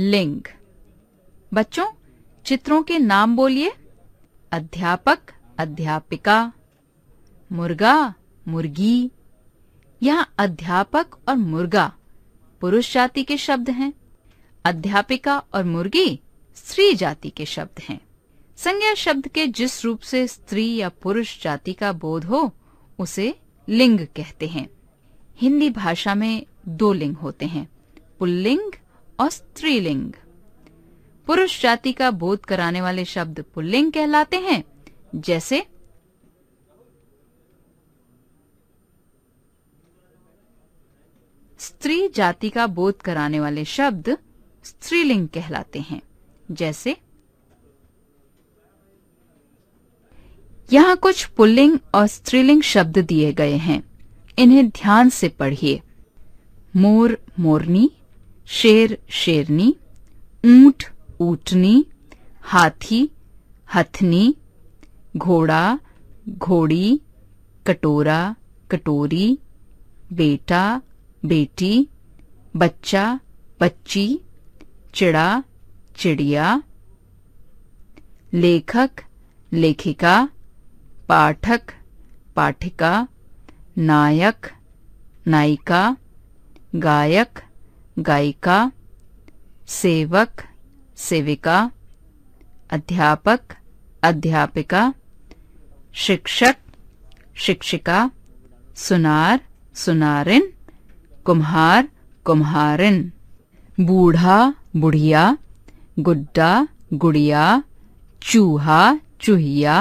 लिंग बच्चों चित्रों के नाम बोलिए अध्यापक अध्यापिका मुर्गा मुर्गी यहाँ अध्यापक और मुर्गा पुरुष जाति के शब्द हैं अध्यापिका और मुर्गी स्त्री जाति के शब्द हैं संज्ञा शब्द के जिस रूप से स्त्री या पुरुष जाति का बोध हो उसे लिंग कहते हैं हिंदी भाषा में दो लिंग होते हैं पुल्लिंग और स्त्रीलिंग पुरुष जाति का बोध कराने वाले शब्द पुल्लिंग कहलाते हैं जैसे स्त्री जाति का बोध कराने वाले शब्द स्त्रीलिंग कहलाते हैं जैसे यहाँ कुछ पुल्लिंग और स्त्रीलिंग शब्द दिए गए हैं इन्हें ध्यान से पढ़िए मोर मोरनी शेर शेरनी ऊंट ऊटनी हाथी हथनी घोड़ा घोड़ी कटोरा कटोरी बेटा बेटी बच्चा बच्ची चिड़ा चिड़िया लेखक लेखिका पाठक पाठिका नायक नायिका गायक गायिका सेवक सेविका अध्यापक अध्यापिका शिक्षक शिक्षिका सुनार सुनारिन कुम्हार कुम्हारिन बूढ़ा बुढ़िया गुड्डा गुड़िया चूहा चूहिया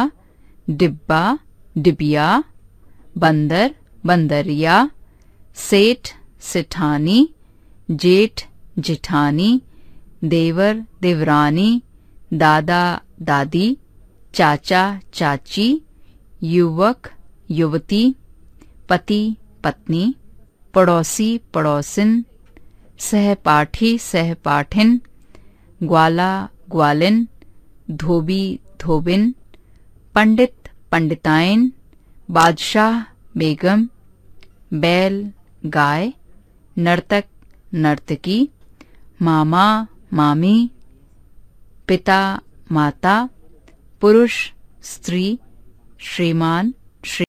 डिब्बा डिबिया बंदर बंदरिया सेठ सेठानी जेठ जेठानी देवर देवरानी दादा दादी चाचा चाची युवक युवती पति पत्नी पड़ोसी पड़ोसिन सहपाठी सहपाठिन ग्वाला ग्वालिन धोबी धोबिन पंडित पंडिताइन बादशाह बेगम बैल गाय नर्तक नर्तकी मामा मामी पिता माता पुरुष स्त्री श्रीमान